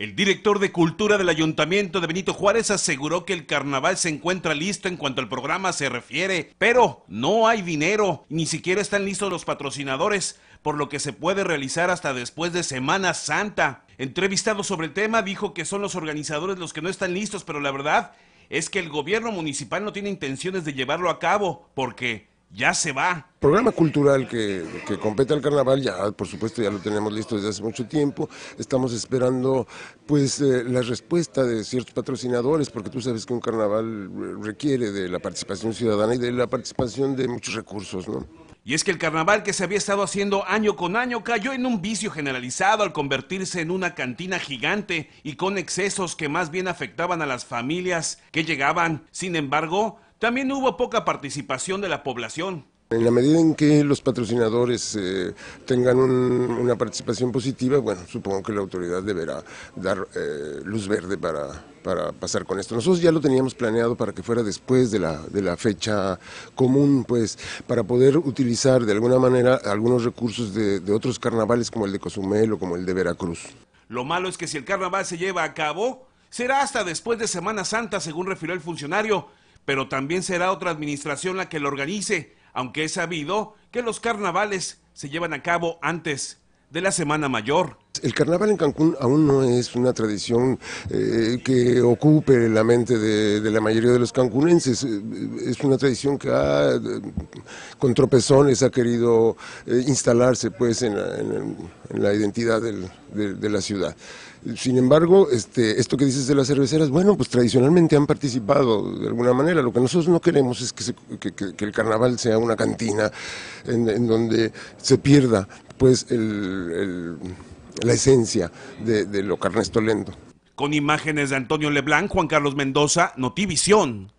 El director de Cultura del Ayuntamiento de Benito Juárez aseguró que el carnaval se encuentra listo en cuanto al programa se refiere, pero no hay dinero, ni siquiera están listos los patrocinadores, por lo que se puede realizar hasta después de Semana Santa. Entrevistado sobre el tema, dijo que son los organizadores los que no están listos, pero la verdad es que el gobierno municipal no tiene intenciones de llevarlo a cabo, porque ya se va. Programa cultural que, que, compete al carnaval, ya por supuesto ya lo tenemos listo desde hace mucho tiempo. Estamos esperando pues eh, la respuesta de ciertos patrocinadores, porque tú sabes que un carnaval requiere de la participación ciudadana y de la participación de muchos recursos, ¿no? Y es que el carnaval que se había estado haciendo año con año cayó en un vicio generalizado al convertirse en una cantina gigante y con excesos que más bien afectaban a las familias que llegaban. Sin embargo, también hubo poca participación de la población. En la medida en que los patrocinadores eh, tengan una participación positiva, bueno, supongo que la autoridad deberá dar eh, luz verde para, pasar con esto. Nosotros ya lo teníamos planeado para que fuera después de la, fecha común, pues, para poder utilizar de alguna manera algunos recursos de, de otros carnavales como el de Cozumel o como el de Veracruz. Lo malo es que si el carnaval se lleva a cabo, será hasta después de Semana Santa, según refirió el funcionario pero también será otra administración la que lo organice, aunque es sabido que los carnavales se llevan a cabo antes de la Semana Mayor. El carnaval en Cancún aún no es una tradición eh, que ocupe la mente de, la mayoría de los cancunenses. Es una tradición que ha, con tropezones ha querido eh, instalarse pues, en, la, identidad de, la ciudad. Sin embargo, este, esto que dices de las cerveceras, bueno, pues tradicionalmente han participado de alguna manera. Lo que nosotros no queremos es que, el carnaval sea una cantina en, donde se pierda pues el la esencia de, lo que Con imágenes de Antonio Leblanc, Juan Carlos Mendoza, Notivisión.